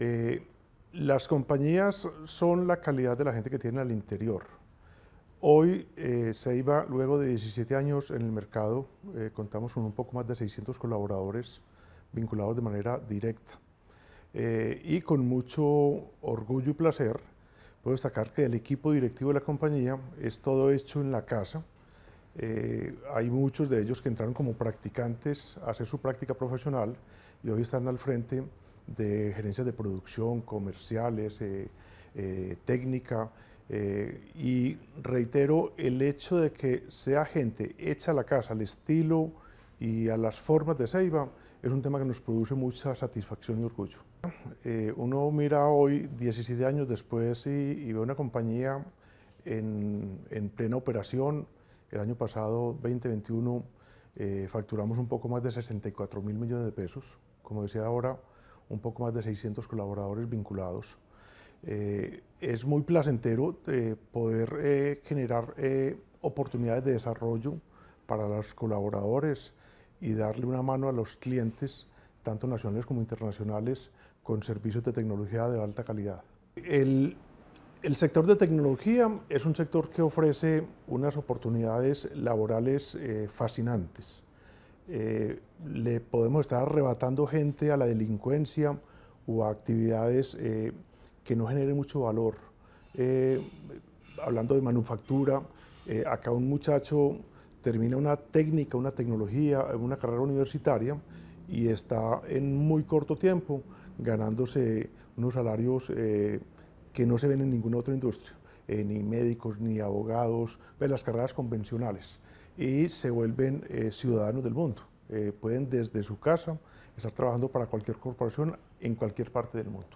Eh, las compañías son la calidad de la gente que tienen al interior. Hoy eh, se iba luego de 17 años en el mercado, eh, contamos con un poco más de 600 colaboradores vinculados de manera directa. y con mucho orgullo y placer puedo destacar que el equipo directivo de la compañía es todo hecho en la casa. hay muchos de ellos que entraron como practicantes a hacer su práctica profesional y hoy están al frente de gerencias de producción, comerciales, eh, eh, técnica. Eh, y reitero el hecho de que sea gente hecha a la casa, al estilo y a las formas de Ceiba, es un tema que nos produce mucha satisfacción y orgullo. uno mira hoy, 17 años después, y, ve una compañía en, en, plena operación. El año pasado, 2021, facturamos un poco más de 64 mil millones de pesos. Como decía ahora, un poco más de 600 colaboradores vinculados. Eh, es muy placentero eh, poder eh, generar oportunidades de desarrollo para los colaboradores y darle una mano a los clientes, tanto nacionales como internacionales, con servicios de tecnología de alta calidad. el sector de tecnología es un sector que ofrece unas oportunidades laborales fascinantes eh, le podemos estar arrebatando gente a la delincuencia o a actividades eh, que no generen mucho valor. Eh, hablando de manufactura, acá un muchacho termina una técnica, una tecnología, una carrera universitaria y está en muy corto tiempo ganándose unos salarios que no se ven en ninguna otra industria, ni médicos, ni abogados, de las carreras convencionales y se vuelven eh, ciudadanos del mundo. Eh, pueden desde su casa estar trabajando para cualquier corporación en cualquier parte del mundo.